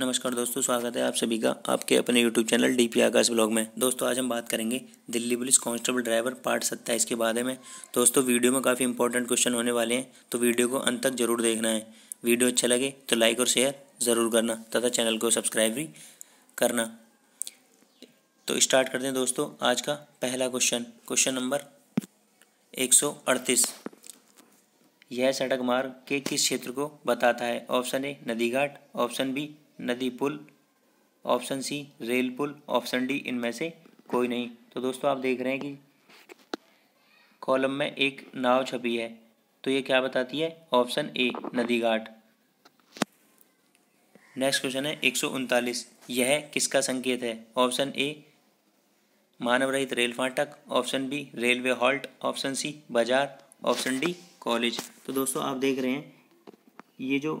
नमस्कार दोस्तों स्वागत है आप सभी का आपके अपने YouTube channel D P Akash blog में दोस्तों आज हम बात करेंगे Delhi police constable driver part सत्ताईस के बारे में दोस्तों वीडियो में काफ़ी इंपॉर्टेंट क्वेश्चन होने वाले हैं तो वीडियो को अंत तक जरूर देखना है वीडियो अच्छा लगे तो लाइक और शेयर ज़रूर करना तथा चैनल को सब्सक्राइब भी करना तो स्टार्ट करते हैं दोस्तों आज का पहला क्वेश्चन क्वेश्चन नंबर एक यह सड़क मार्ग के किस क्षेत्र को बताता है ऑप्शन ए नदी घाट ऑप्शन बी नदी पुल ऑप्शन सी रेल पुल ऑप्शन डी इनमें से कोई नहीं तो दोस्तों आप देख रहे हैं कि कॉलम में एक नाव छपी है तो ये क्या बताती है ऑप्शन ए नदी घाट नेक्स्ट क्वेश्चन है एक यह किसका संकेत है ऑप्शन ए मानव रहित रेल फाटक option B railway halt option C बाजार ऑप्शन डी कॉलेज तो दोस्तों आप देख रहे हैं ये जो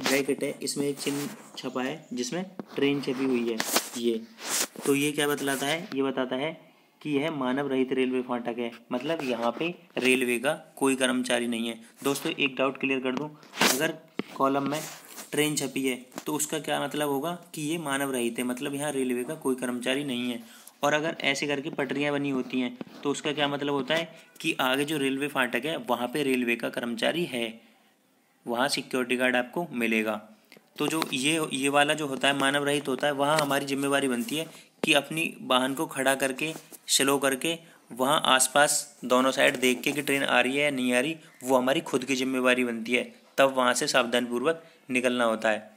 ब्रैकेट है इसमें एक चिन्ह छपा है जिसमें ट्रेन छपी हुई है ये तो ये क्या बतलाता है ये बताता है कि यह मानव रहित रेलवे फाटक है मतलब यहाँ पे रेलवे का कोई कर्मचारी नहीं है दोस्तों एक डाउट क्लियर कर दूँ अगर कॉलम में ट्रेन छपी है तो उसका क्या मतलब होगा कि ये मानव रहित है मतलब यहाँ रेलवे का कोई कर्मचारी नहीं है और अगर ऐसे करके पटरियाँ बनी होती हैं तो उसका क्या मतलब होता है कि आगे जो रेलवे फाटक है वहाँ पे रेलवे का कर्मचारी है वहाँ सिक्योरिटी गार्ड आपको मिलेगा तो जो ये ये वाला जो होता है मानव रहित होता है वहाँ हमारी जिम्मेवारी बनती है कि अपनी वाहन को खड़ा करके स्लो करके वहाँ आसपास दोनों साइड देख के कि ट्रेन आ रही है या नहीं आ रही वो हमारी खुद की जिम्मेवारी बनती है तब वहाँ से सावधानपूर्वक निकलना होता है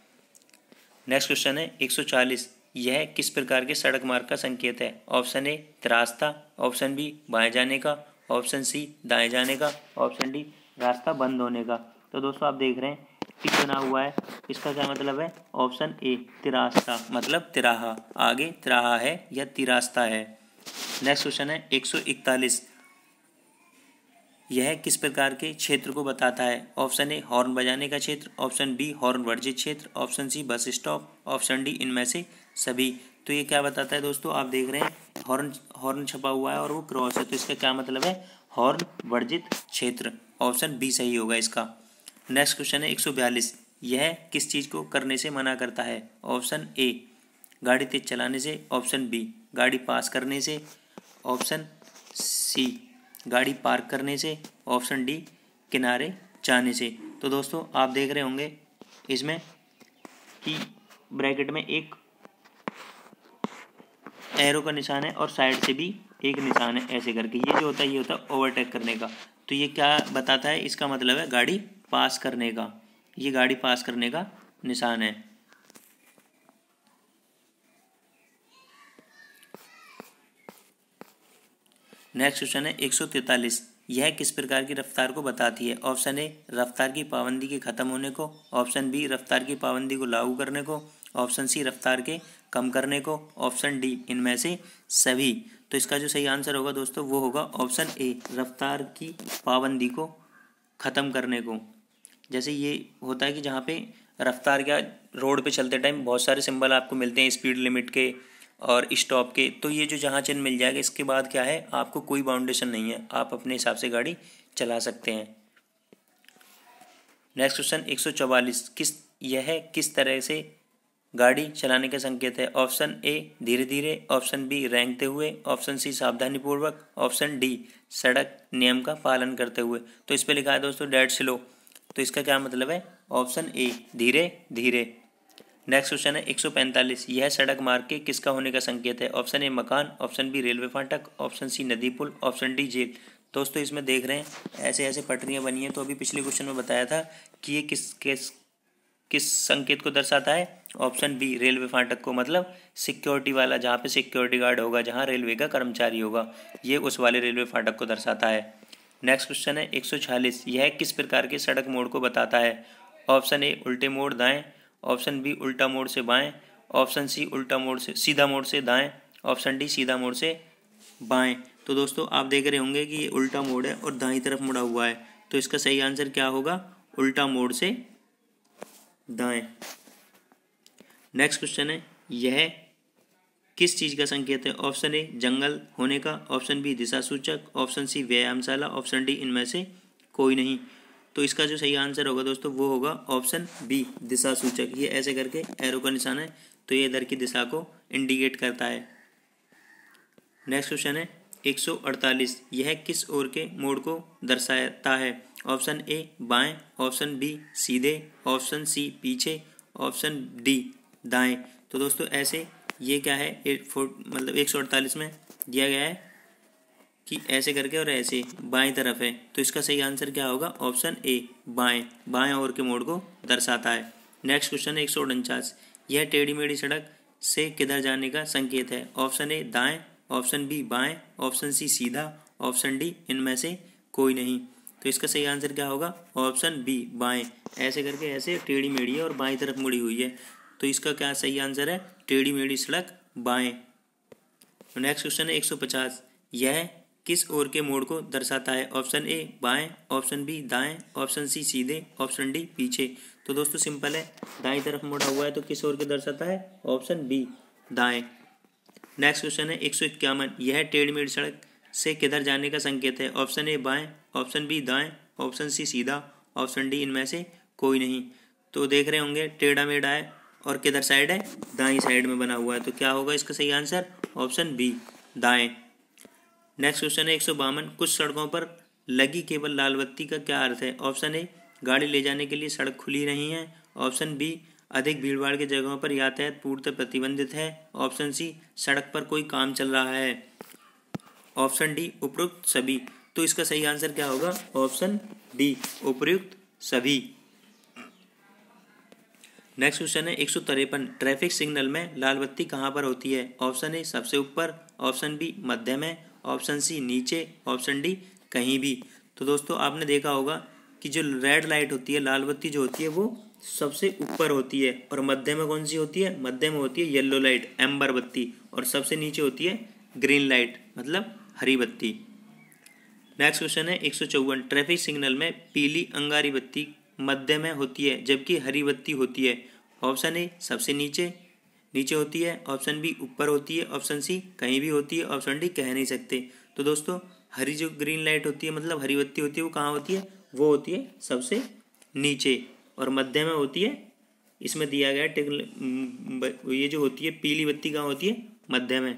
नेक्स्ट क्वेश्चन है 140 यह किस प्रकार के सड़क मार्ग का संकेत है ऑप्शन ए रास्ता ऑप्शन बी बाएं जाने का ऑप्शन सी दाएं जाने का ऑप्शन डी रास्ता बंद होने का तो दोस्तों आप देख रहे हैं टिक बना हुआ है इसका क्या मतलब है ऑप्शन ए तिरास्ता मतलब तिराहा आगे तिराहा है या तिरास्ता है नेक्स्ट क्वेश्चन है एक सौ इकतालीस यह किस प्रकार के क्षेत्र को बताता है ऑप्शन ए हॉर्न बजाने का क्षेत्र ऑप्शन बी हॉर्न वर्जित क्षेत्र option C bus stop option D इनमें से सभी तो ये क्या बताता है दोस्तों आप देख रहे हैं हॉर्न हॉर्न छपा हुआ है और वो क्रॉस है तो इसका क्या मतलब है हॉर्न वर्जित क्षेत्र ऑप्शन बी सही होगा इसका नेक्स्ट क्वेश्चन है एक सौ बयालीस यह किस चीज़ को करने से मना करता है ऑप्शन ए गाड़ी तेज चलाने से ऑप्शन बी गाड़ी पास करने से ऑप्शन सी गाड़ी पार्क करने से ऑप्शन डी किनारे जाने से तो दोस्तों आप देख रहे होंगे इसमें कि ब्रैकेट में एक एरो का निशान है और साइड से भी एक निशान है ऐसे करके ये जो होता है ये होता है ओवरटेक करने का तो ये क्या बताता है इसका मतलब है गाड़ी पास करने का ये गाड़ी पास करने का निशान है नेक्स्ट क्वेश्चन है एक सौ तैतालीस यह किस प्रकार की रफ्तार को बताती है ऑप्शन ए रफ्तार की पाबंदी के खत्म होने को ऑप्शन बी रफ्तार की पाबंदी को लागू करने को ऑप्शन सी रफ्तार के कम करने को ऑप्शन डी इनमें से सभी तो इसका जो सही आंसर होगा दोस्तों वो होगा ऑप्शन ए रफ्तार की पाबंदी को ख़त्म करने को जैसे ये होता है कि जहाँ पे रफ्तार क्या रोड पे चलते टाइम बहुत सारे सिंबल आपको मिलते हैं स्पीड लिमिट के और स्टॉप के तो ये जो जहाँ चिन्ह मिल जाएगा इसके बाद क्या है आपको कोई बाउंडेशन नहीं है आप अपने हिसाब से गाड़ी चला सकते हैं नेक्स्ट क्वेश्चन एक सौ किस यह किस तरह से गाड़ी चलाने का संकेत है ऑप्शन ए धीरे धीरे ऑप्शन बी रेंगते हुए ऑप्शन सी सावधानीपूर्वक ऑप्शन डी सड़क नियम का पालन करते हुए तो इस पर लिखा है दोस्तों डेड स्लो तो इसका क्या मतलब है ऑप्शन ए धीरे धीरे नेक्स्ट क्वेश्चन है 145 यह सड़क मार्ग के किसका होने का संकेत है ऑप्शन ए मकान ऑप्शन बी रेलवे फाटक ऑप्शन सी नदी पुल ऑप्शन डी जेल दोस्तों इसमें देख रहे हैं ऐसे ऐसे पटरियाँ बनी हैं तो अभी पिछले क्वेश्चन में बताया था कि ये किस किस किस संकेत को दर्शाता है ऑप्शन बी रेलवे फाटक को मतलब सिक्योरिटी वाला जहाँ पे सिक्योरिटी गार्ड होगा जहाँ रेलवे का कर्मचारी होगा ये उस वाले रेलवे फाटक को दर्शाता है नेक्स्ट क्वेश्चन है 146 यह किस प्रकार के सड़क मोड़ को बताता है ऑप्शन ए उल्टे मोड़ दाएं ऑप्शन बी उल्टा मोड़ से बाएं ऑप्शन सी उल्टा मोड़ से सीधा मोड़ से दाएं ऑप्शन डी सीधा मोड़ से बाएं तो दोस्तों आप देख रहे होंगे कि ये उल्टा मोड़ है और दाई तरफ मुड़ा हुआ है तो इसका सही आंसर क्या होगा उल्टा मोड़ से दाएँ नेक्स्ट क्वेश्चन है यह किस चीज़ का संकेत है ऑप्शन ए जंगल होने का ऑप्शन बी दिशा सूचक ऑप्शन सी व्यायामशाला ऑप्शन डी इनमें से कोई नहीं तो इसका जो सही आंसर होगा दोस्तों वो होगा ऑप्शन बी दिशा सूचक ये ऐसे करके एरो का निशान है तो ये इधर की दिशा को इंडिकेट करता है नेक्स्ट क्वेश्चन है 148 यह किस ओर के मोड़ को दर्शाता है ऑप्शन ए बाएं ऑप्शन बी सीधे ऑप्शन सी पीछे ऑप्शन डी दाएं तो दोस्तों ऐसे ये क्या है फोर मतलब एक सौ अड़तालीस में दिया गया है कि ऐसे करके और ऐसे बाएं तरफ है तो इसका सही आंसर क्या होगा ऑप्शन ए बाएं बाएं ओर के मोड़ को दर्शाता है नेक्स्ट क्वेश्चन एक सौ उनचास यह टेढ़ी मेढ़ी सड़क से किधर जाने का संकेत है ऑप्शन ए दाएं ऑप्शन बी बाएं ऑप्शन सी सीधा ऑप्शन डी इनमें से कोई नहीं तो इसका सही आंसर क्या होगा ऑप्शन बी बाएं ऐसे करके ऐसे टेढ़ी मेढ़ी है और बाएं तरफ मुड़ी हुई है तो इसका क्या सही आंसर है टेढ़ी मेढ़ी सड़क बाएं नेक्स्ट क्वेश्चन है 150 यह किस ओर के मोड़ को दर्शाता है ऑप्शन ए बाएं ऑप्शन बी दाएं ऑप्शन सी सीधे ऑप्शन डी पीछे तो दोस्तों सिंपल है दाएं तरफ मोड़ा हुआ है तो किस ओर के दर्शाता है ऑप्शन बी दाएं नेक्स्ट क्वेश्चन है एक सौ इक्यावन यह टेढ़ी मेढ़ी सड़क से किधर जाने का संकेत है ऑप्शन ए बाएं ऑप्शन बी दाएं ऑप्शन सी सीधा ऑप्शन डी इनमें से कोई नहीं तो देख रहे होंगे टेढ़ा मेढ़ा है और किधर साइड है दाई साइड में बना हुआ है तो क्या होगा इसका सही आंसर ऑप्शन बी दाएं नेक्स्ट क्वेश्चन है एक सौ बावन कुछ सड़कों पर लगी केवल लाल बत्ती का क्या अर्थ है ऑप्शन ए गाड़ी ले जाने के लिए सड़क खुली नहीं है ऑप्शन बी अधिक भीड़भाड़ की जगहों पर यातायात पूर्णतः प्रतिबंधित है ऑप्शन सी सड़क पर कोई काम चल रहा है ऑप्शन डी उपयुक्त सभी तो इसका सही आंसर क्या होगा ऑप्शन डी उपयुक्त सभी नेक्स्ट क्वेश्चन है एक सौ तिरपन ट्रैफिक सिग्नल में लाल बत्ती कहाँ पर होती है ऑप्शन ए सबसे ऊपर ऑप्शन बी मध्य में ऑप्शन सी नीचे ऑप्शन डी कहीं भी तो दोस्तों आपने देखा होगा कि जो रेड लाइट होती है लाल बत्ती जो होती है वो सबसे ऊपर होती है और मध्य में कौन सी होती है मध्य में होती है येल्लो लाइट एम्बर बत्ती और सबसे नीचे होती है ग्रीन लाइट मतलब हरी बत्ती नेक्स्ट क्वेश्चन है एक सौ चौवन ट्रैफिक सिग्नल में पीली अंगारी बत्ती मध्य में होती है जबकि हरी बत्ती होती है ऑप्शन ए सबसे नीचे नीचे होती है ऑप्शन बी ऊपर होती है ऑप्शन सी कहीं भी होती है ऑप्शन डी कह नहीं सकते तो दोस्तों हरी जो ग्रीन लाइट होती है मतलब हरी बत्ती होती है वो कहाँ होती है वो होती है सबसे नीचे और मध्य में होती है इसमें दिया गया टेक्ल ये जो होती है पीली बत्ती कहाँ होती है मध्य में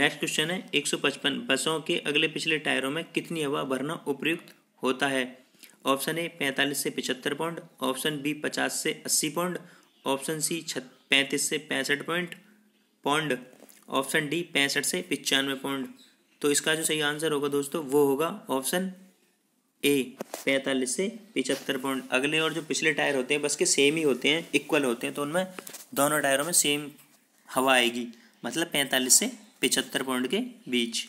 नेक्स्ट क्वेश्चन है 155 बसों के अगले पिछले टायरों में कितनी हवा भरना उपयुक्त होता है ऑप्शन ए पैंतालीस से पिछहत्तर पॉइंट ऑप्शन बी पचास से अस्सी पॉइंट ऑप्शन सी छ पैंतीस से पैंसठ पॉइंट पॉइंट ऑप्शन डी पैंसठ से पचानवे पॉइंट तो इसका जो सही आंसर होगा दोस्तों वो होगा ऑप्शन ए पैंतालीस से पिचहत्तर पॉइंट अगले और जो पिछले टायर होते हैं बस के सेम ही होते हैं इक्वल होते हैं तो उनमें दोनों टायरों में सेम हवा आएगी मतलब पैंतालीस से पिचहत्तर पॉइंट के बीच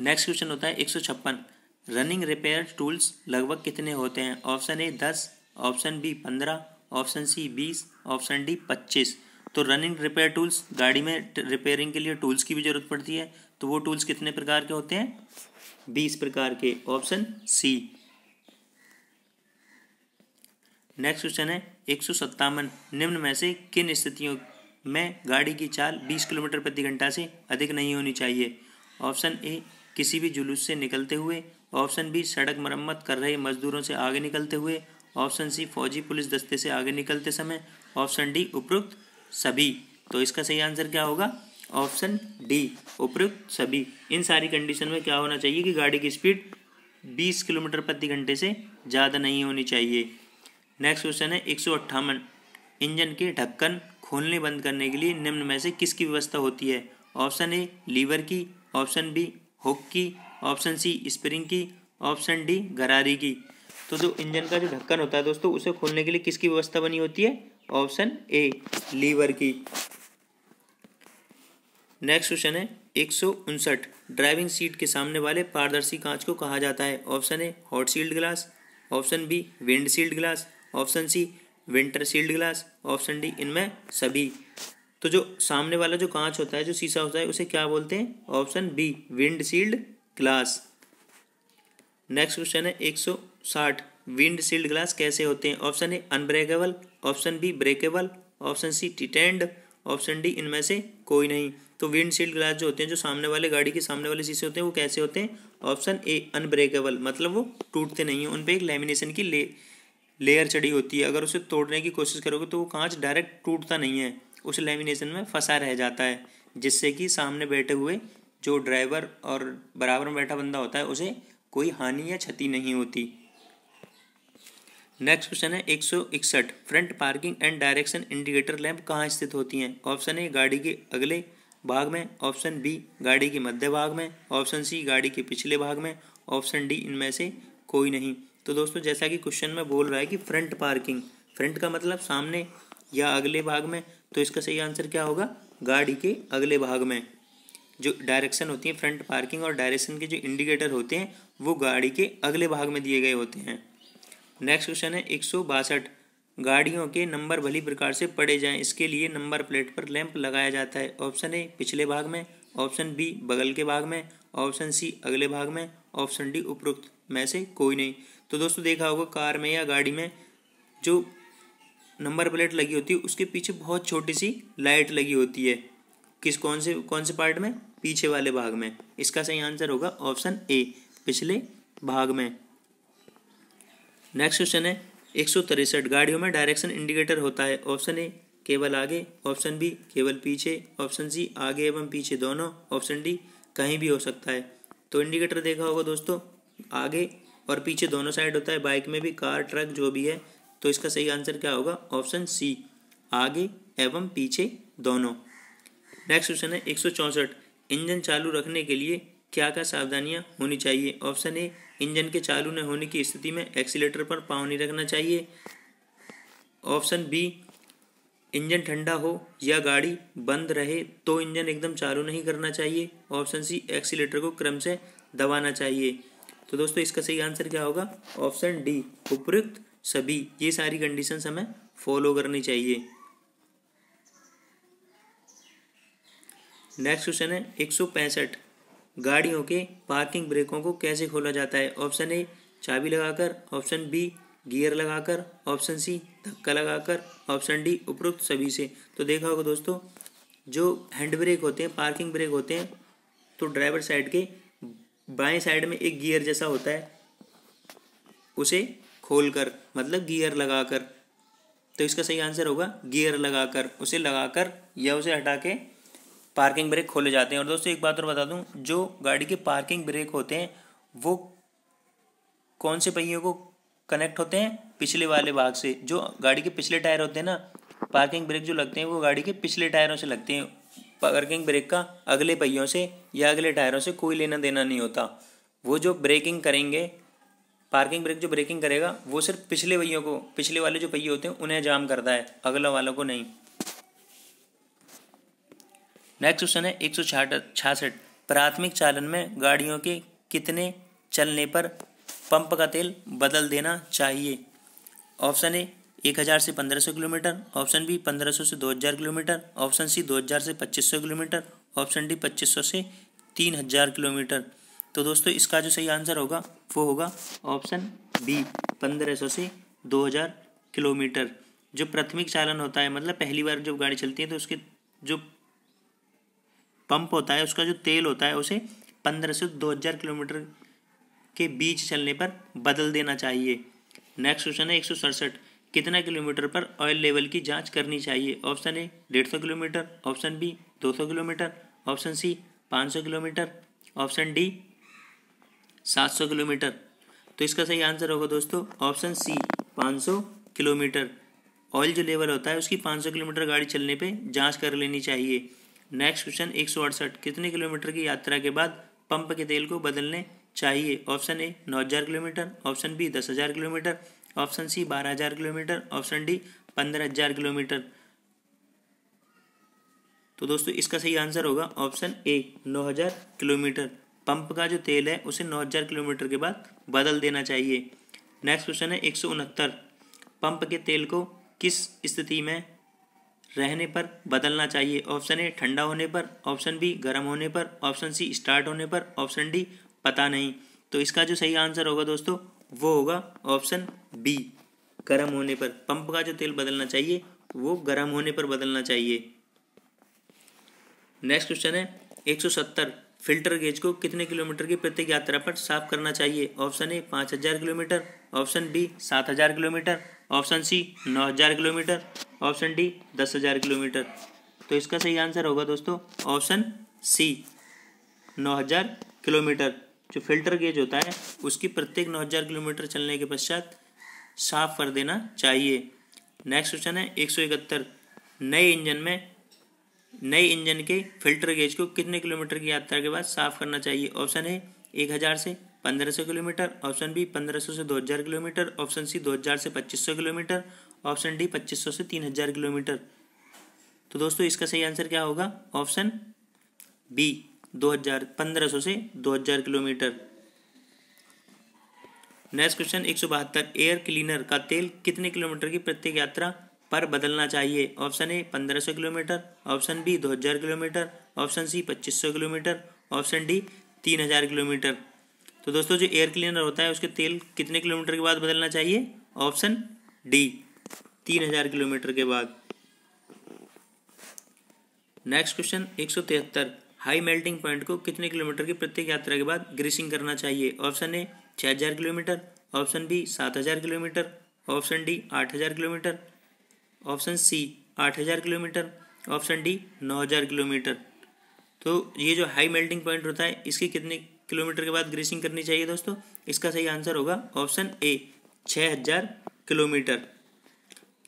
नेक्स्ट क्वेश्चन होता है एक सौ छप्पन रनिंग रिपेयर टूल्स लगभग कितने होते हैं ऑप्शन ए दस ऑप्शन बी पंद्रह ऑप्शन सी बीस ऑप्शन डी पच्चीस तो रनिंग रिपेयर टूल्स गाड़ी में रिपेयरिंग के लिए टूल्स की भी ज़रूरत पड़ती है तो वो टूल्स कितने प्रकार के होते हैं बीस प्रकार के ऑप्शन सी नेक्स्ट क्वेश्चन है एक सौ सत्तावन निम्न में से किन स्थितियों में गाड़ी की चाल बीस किलोमीटर प्रति घंटा से अधिक नहीं होनी चाहिए ऑप्शन ए किसी भी जुलूस से निकलते हुए ऑप्शन बी सड़क मरम्मत कर रहे मजदूरों से आगे निकलते हुए ऑप्शन सी फौजी पुलिस दस्ते से आगे निकलते समय ऑप्शन डी उपरोक्त सभी तो इसका सही आंसर क्या होगा ऑप्शन डी उपयुक्त सभी इन सारी कंडीशन में क्या होना चाहिए कि गाड़ी की स्पीड 20 किलोमीटर प्रति घंटे से ज़्यादा नहीं होनी चाहिए नेक्स्ट क्वेश्चन है एक इंजन के ढक्कन खोलने बंद करने के लिए निम्न में से किसकी व्यवस्था होती है ऑप्शन ए लीवर की ऑप्शन बी हुक की ऑप्शन सी स्प्रिंग की ऑप्शन डी गरारी की तो जो इंजन का जो ढक्कन होता है दोस्तों उसे खोलने के लिए किसकी व्यवस्था बनी होती है ऑप्शन ए लीवर की नेक्स्ट क्वेश्चन है एक सौ उनसठ ड्राइविंग सीट के सामने वाले पारदर्शी कांच को कहा जाता है option A hot shield glass option B windshield glass option C winter shield glass option D इनमें सभी तो जो सामने वाला जो कांच होता है जो शीशा होता है उसे क्या बोलते हैं option B windshield glass next question है एक सौ साठ विंड ग्लास कैसे होते हैं option A unbreakable option B breakable option C tinted option D इनमें से कोई नहीं तो विंड शील्ड ग्लास जो होते हैं जो सामने वाले गाड़ी के सामने वाले शीशे होते हैं वो कैसे होते हैं ऑप्शन ए अनब्रेकेबल मतलब वो टूटते नहीं हैं उन पर एक लेमिनेशन की ले लेयर चढ़ी होती है अगर उसे तोड़ने की कोशिश करोगे तो वो कांच डायरेक्ट टूटता नहीं है उस लेमिनेशन में फंसा रह जाता है जिससे कि सामने बैठे हुए जो ड्राइवर और बराबर में बैठा बंदा होता है उसे कोई हानि या क्षति नहीं होती नेक्स्ट क्वेश्चन है एक सौ इकसठ front parking and direction indicator lamp कहाँ स्थित होती हैं ऑप्शन ए गाड़ी के अगले भाग में ऑप्शन बी गाड़ी के मध्य भाग में ऑप्शन सी गाड़ी के पिछले भाग में ऑप्शन डी इनमें से कोई नहीं तो दोस्तों जैसा कि क्वेश्चन में बोल रहा है कि फ्रंट पार्किंग फ्रंट का मतलब सामने या अगले भाग में तो इसका सही आंसर क्या होगा गाड़ी के अगले भाग में जो डायरेक्शन होती है फ्रंट पार्किंग और डायरेक्शन के जो इंडिकेटर होते हैं वो गाड़ी के अगले भाग में दिए गए होते हैं नेक्स्ट क्वेश्चन है एक गाड़ियों के नंबर भली प्रकार से पड़े जाएं इसके लिए नंबर प्लेट पर लैंप लगाया जाता है ऑप्शन ए पिछले भाग में ऑप्शन बी बगल के भाग में ऑप्शन सी अगले भाग में ऑप्शन डी उपरोक्त में से कोई नहीं तो दोस्तों देखा होगा कार में या गाड़ी में जो नंबर प्लेट लगी होती है उसके पीछे बहुत छोटी सी लाइट लगी होती है किस कौन से कौन से पार्ट में पीछे वाले भाग में इसका सही आंसर होगा ऑप्शन ए पिछले भाग में नेक्स्ट क्वेश्चन है एक गाड़ियों में डायरेक्शन इंडिकेटर होता है ऑप्शन ए केवल आगे ऑप्शन बी केवल पीछे ऑप्शन सी आगे एवं पीछे दोनों ऑप्शन डी कहीं भी हो सकता है तो इंडिकेटर देखा होगा दोस्तों आगे और पीछे दोनों साइड होता है बाइक में भी कार ट्रक जो भी है तो इसका सही आंसर क्या होगा ऑप्शन सी आगे एवं पीछे दोनों नेक्स्ट क्वेश्चन है एक इंजन चालू रखने के लिए क्या क्या सावधानियां होनी चाहिए ऑप्शन ए इंजन के चालू न होने की स्थिति में एक्सीटर पर पाँव नहीं रखना चाहिए ऑप्शन बी इंजन ठंडा हो या गाड़ी बंद रहे तो इंजन एकदम चालू नहीं करना चाहिए ऑप्शन सी एक्सीटर को क्रम से दबाना चाहिए तो दोस्तों इसका सही आंसर क्या होगा ऑप्शन डी उपयुक्त सभी ये सारी कंडीशंस हमें फॉलो करनी चाहिए नेक्स्ट क्वेश्चन है एक गाड़ियों के पार्किंग ब्रेकों को कैसे खोला जाता है ऑप्शन ए चाबी लगाकर ऑप्शन बी गियर लगाकर ऑप्शन सी धक्का लगाकर ऑप्शन डी उपरोक्त सभी से तो देखा होगा दोस्तों जो हैंड ब्रेक होते हैं पार्किंग ब्रेक होते हैं तो ड्राइवर साइड के बाएं साइड में एक गियर जैसा होता है उसे खोलकर मतलब गियर लगाकर तो इसका सही आंसर होगा गियर लगाकर उसे लगाकर या उसे हटा के पार्किंग ब्रेक खोले जाते हैं और दोस्तों एक बात और बता दूं जो गाड़ी के पार्किंग ब्रेक होते हैं वो कौन से पहियों को कनेक्ट होते हैं पिछले वाले भाग से जो गाड़ी के पिछले टायर होते हैं ना पार्किंग ब्रेक जो लगते हैं वो गाड़ी के पिछले टायरों से लगते हैं पार्किंग ब्रेक का अगले पहियों से या अगले टायरों से कोई लेना देना नहीं होता वो जो ब्रेकिंग करेंगे पार्किंग ब्रेक जो ब्रेकिंग करेगा वो सिर्फ पिछले पहियों को पिछले वाले जो पहिए होते हैं उन्हें जाम करता है अगला वालों को नहीं नेक्स्ट क्वेश्चन है एक सौ प्राथमिक चालन में गाड़ियों के कितने चलने पर पंप का तेल बदल देना चाहिए ऑप्शन ए एक हज़ार से पंद्रह सौ किलोमीटर ऑप्शन बी पंद्रह सौ से दो हज़ार किलोमीटर ऑप्शन सी दो हज़ार से पच्चीस सौ किलोमीटर ऑप्शन डी पच्चीस सौ से तीन हज़ार किलोमीटर तो दोस्तों इसका जो सही आंसर होगा वो होगा ऑप्शन बी पंद्रह सौ से दो हज़ार किलोमीटर जो प्राथमिक चालन होता है मतलब पहली बार जब गाड़ी चलती है तो उसके जो पंप होता है उसका जो तेल होता है उसे पंद्रह से दो हज़ार किलोमीटर के बीच चलने पर बदल देना चाहिए नेक्स्ट क्वेश्चन है एक सौ सड़सठ कितना किलोमीटर पर ऑयल लेवल की जांच करनी चाहिए ऑप्शन ए डेढ़ सौ किलोमीटर ऑप्शन बी दो सौ किलोमीटर ऑप्शन सी पाँच सौ किलोमीटर ऑप्शन डी सात सौ किलोमीटर तो इसका सही आंसर होगा दोस्तों ऑप्शन सी पाँच सौ किलोमीटर ऑयल जो लेवल होता है उसकी पाँच सौ किलोमीटर गाड़ी चलने पर जाँच कर लेनी चाहिए नेक्स्ट क्वेश्चन एक सौ अड़सठ कितने किलोमीटर की यात्रा के बाद पंप के तेल को बदलने चाहिए ऑप्शन ए नौ हज़ार किलोमीटर ऑप्शन बी दस हज़ार किलोमीटर ऑप्शन सी बारह हज़ार किलोमीटर ऑप्शन डी पंद्रह हज़ार किलोमीटर तो दोस्तों इसका सही आंसर होगा ऑप्शन ए नौ हज़ार किलोमीटर पंप का जो तेल है उसे नौ हज़ार किलोमीटर के बाद बदल देना चाहिए नेक्स्ट क्वेश्चन है एक सौ उनहत्तर पंप के तेल को किस स्थिति में रहने पर बदलना चाहिए ऑप्शन ए ठंडा होने पर ऑप्शन बी गर्म होने पर ऑप्शन सी स्टार्ट होने पर ऑप्शन डी पता नहीं तो इसका जो सही आंसर होगा दोस्तों वो होगा ऑप्शन बी गर्म होने पर पंप का जो तेल बदलना चाहिए वो गर्म होने पर बदलना चाहिए नेक्स्ट क्वेश्चन है 170 फिल्टर गेज को कितने किलोमीटर की प्रत्येक यात्रा पर साफ करना चाहिए ऑप्शन ए पाँच हज़ार किलोमीटर ऑप्शन बी सात हज़ार किलोमीटर ऑप्शन सी नौ हज़ार किलोमीटर ऑप्शन डी दस हज़ार किलोमीटर तो इसका सही आंसर होगा दोस्तों ऑप्शन सी नौ हज़ार किलोमीटर जो फिल्टर गेज होता है उसकी प्रत्येक नौ हज़ार किलोमीटर चलने के पश्चात साफ कर देना चाहिए नेक्स्ट क्वेश्चन है एक सौ इकहत्तर नए इंजन में नए इंजन के फिल्टर गेज को कितने किलोमीटर की यात्रा के बाद साफ करना चाहिए ऑप्शन है एक हज़ार से पंद्रह सौ किलोमीटर ऑप्शन बी पंद्रह सौ से दो हजार किलोमीटर ऑप्शन सी दो हजार से पच्चीस सौ किलोमीटर ऑप्शन डी पच्चीस सौ से तीन हजार किलोमीटर तो दोस्तों इसका सही आंसर क्या होगा ऑप्शन बी दो हजार पंद्रह सौ से दो हजार किलोमीटर नेक्स्ट क्वेश्चन एक सौ बहत्तर एयर क्लीनर का तेल कितने किलोमीटर की प्रत्येक यात्रा पर बदलना चाहिए ऑप्शन ए पंद्रह सौ किलोमीटर ऑप्शन बी दो हजार किलोमीटर ऑप्शन सी पच्चीस सौ किलोमीटर ऑप्शन डी तीन हजार किलोमीटर तो दोस्तों जो एयर क्लीनर होता है उसके तेल कितने किलोमीटर के बाद बदलना चाहिए ऑप्शन डी तीन हजार किलोमीटर के बाद नेक्स्ट क्वेश्चन एक सौ तिहत्तर हाई मेल्टिंग पॉइंट को कितने किलोमीटर की प्रत्येक यात्रा के बाद ग्रीसिंग करना चाहिए ऑप्शन ए छः हजार किलोमीटर ऑप्शन बी सात हजार किलोमीटर ऑप्शन डी आठ हजार किलोमीटर ऑप्शन सी आठ हजार किलोमीटर ऑप्शन डी नौ हजार किलोमीटर तो ये जो हाई मेल्टिंग पॉइंट होता है इसकी कितने किलोमीटर के बाद ग्रीसिंग करनी चाहिए दोस्तों इसका सही आंसर होगा ऑप्शन ए छः हज़ार किलोमीटर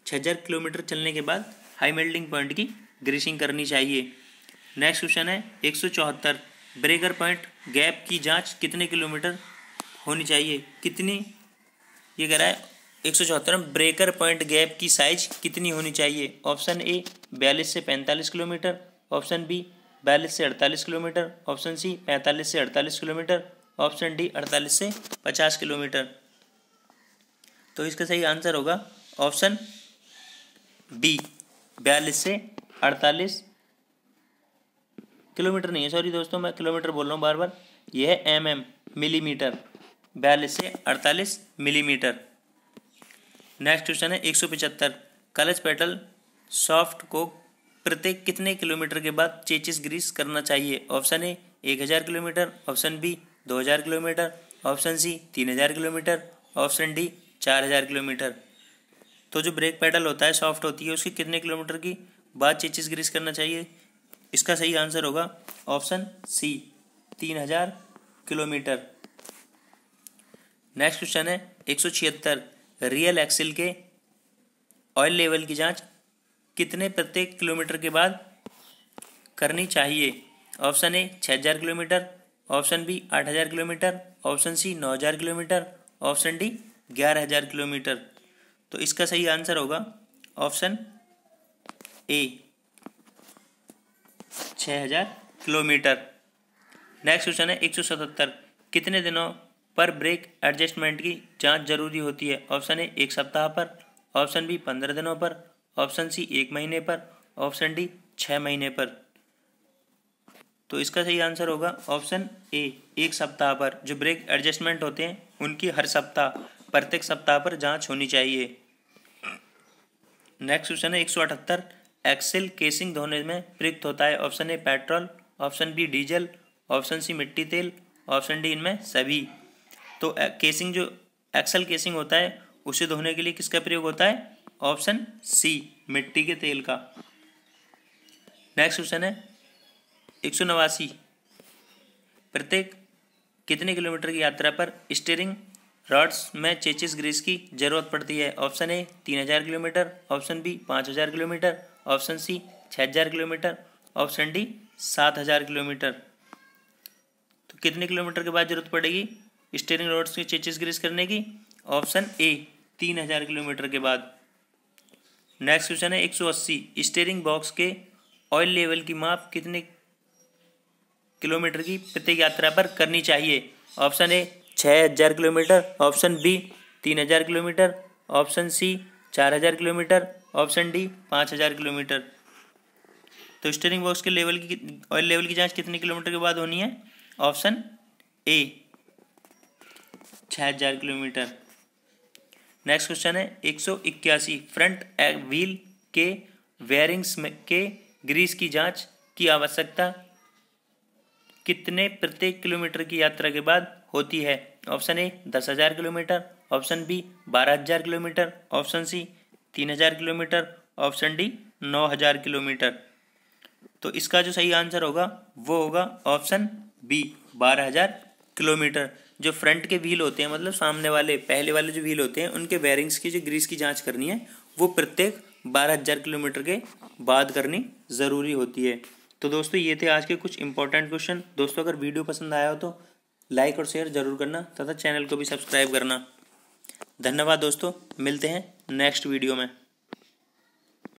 छः हज़ार किलोमीटर चलने के बाद हाई मेल्टिंग पॉइंट की ग्रीसिंग करनी चाहिए नेक्स्ट क्वेश्चन है एक सौ चौहत्तर ब्रेकर पॉइंट गैप की जांच कितने किलोमीटर होनी चाहिए कितनी ये कह रहा है एक सौ चौहत्तर में ब्रेकर पॉइंट गैप की साइज कितनी होनी चाहिए ऑप्शन ए बयालीस से पैंतालीस किलोमीटर ऑप्शन बी बयालीस से अड़तालीस किलोमीटर ऑप्शन सी पैंतालीस से अड़तालीस किलोमीटर ऑप्शन डी अड़तालीस से पचास किलोमीटर तो इसका सही आंसर होगा ऑप्शन बी बयालीस से अड़तालीस किलोमीटर नहीं है सॉरी दोस्तों मैं किलोमीटर बोल रहा हूँ बार बार यह है एम एम मिलीमीटर बयालीस से अड़तालीस मिलीमीटर नेक्स्ट क्वेश्चन है एक सौ पचहत्तर कलच पेटल सॉफ्ट को प्रत्येक कितने किलोमीटर के बाद चेचिस ग्रीस करना चाहिए ऑप्शन ए एक हज़ार किलोमीटर ऑप्शन बी दो हज़ार किलोमीटर ऑप्शन सी तीन हज़ार किलोमीटर ऑप्शन डी चार हज़ार किलोमीटर तो जो ब्रेक पैडल होता है सॉफ्ट होती है उसकी कितने किलोमीटर की बाद चेचिस ग्रीस करना चाहिए इसका सही आंसर होगा ऑप्शन सी तीन हज़ार किलोमीटर नेक्स्ट क्वेश्चन है एक सौ छिहत्तर रियल एक्सिल के ऑयल लेवल की जांच कितने प्रत्येक किलोमीटर के बाद करनी चाहिए ऑप्शन ए छः हज़ार किलोमीटर ऑप्शन बी आठ हज़ार किलोमीटर ऑप्शन सी नौ हज़ार किलोमीटर ऑप्शन डी ग्यारह हज़ार किलोमीटर तो इसका सही आंसर होगा ऑप्शन ए छः हज़ार किलोमीटर नेक्स्ट क्वेश्चन है एक सौ सतहत्तर कितने दिनों पर ब्रेक एडजस्टमेंट की जांच जरूरी होती है ऑप्शन ए एक सप्ताह पर ऑप्शन बी पंद्रह दिनों पर ऑप्शन सी एक महीने पर ऑप्शन डी छः महीने पर तो इसका सही आंसर होगा ऑप्शन ए एक सप्ताह पर जो ब्रेक एडजस्टमेंट होते हैं उनकी हर सप्ताह प्रत्येक सप्ताह पर जांच होनी चाहिए नेक्स्ट क्वेश्चन है एक सौ अठहत्तर एक्सेल केसिंग धोने में प्रयुक्त होता है option A petrol option B diesel option C मिट्टी तेल ऑप्शन डी इनमें सभी तो केसिंग जो एक्सेल केसिंग होता है उसे धोने के लिए किसका प्रयोग होता है ऑप्शन सी मिट्टी के तेल का नेक्स्ट क्वेश्चन है एक सौ नवासी प्रत्येक कितने किलोमीटर की यात्रा पर स्टीयरिंग रॉड्स में चेचिस ग्रीस की जरूरत पड़ती है ऑप्शन ए तीन हज़ार किलोमीटर ऑप्शन बी पाँच हज़ार किलोमीटर ऑप्शन सी छः हज़ार किलोमीटर ऑप्शन डी सात हज़ार किलोमीटर तो कितने किलोमीटर के बाद जरूरत पड़ेगी स्टीयरिंग रॉड्स की चेचिस ग्रीस करने की ऑप्शन ए तीन हज़ार किलोमीटर के बाद नेक्स्ट क्वेश्चन है 180 स्टेयरिंग बॉक्स के ऑयल लेवल की माप कितने किलोमीटर की प्रत्येक यात्रा पर करनी चाहिए ऑप्शन ए छः हज़ार किलोमीटर ऑप्शन बी तीन हज़ार किलोमीटर ऑप्शन सी चार हज़ार किलोमीटर ऑप्शन डी पाँच हज़ार किलोमीटर तो स्टेयरिंग बॉक्स के लेवल की ऑयल लेवल की जांच कितने किलोमीटर के बाद होनी है ऑप्शन ए छः हज़ार किलोमीटर नेक्स्ट क्वेश्चन है एक सौ इक्यासी फ्रंट व्हील के वेयरिंग्स में के ग्रीस की जांच की आवश्यकता कितने प्रत्येक किलोमीटर की यात्रा के बाद होती है ऑप्शन ए दस हज़ार किलोमीटर ऑप्शन बी बारह हज़ार किलोमीटर ऑप्शन सी तीन हज़ार किलोमीटर ऑप्शन डी नौ हज़ार किलोमीटर तो इसका जो सही आंसर होगा वो होगा ऑप्शन बी बारह हज़ार किलोमीटर जो फ्रंट के व्हील होते हैं मतलब सामने वाले पहले वाले जो व्हील होते हैं उनके बेयरिंग्स की जो ग्रीस की जांच करनी है वो प्रत्येक बारह हज़ार किलोमीटर के बाद करनी ज़रूरी होती है तो दोस्तों ये थे आज के कुछ इंपॉर्टेंट क्वेश्चन दोस्तों अगर वीडियो पसंद आया हो तो लाइक और शेयर ज़रूर करना तथा चैनल को भी सब्सक्राइब करना धन्यवाद दोस्तों मिलते हैं नेक्स्ट वीडियो में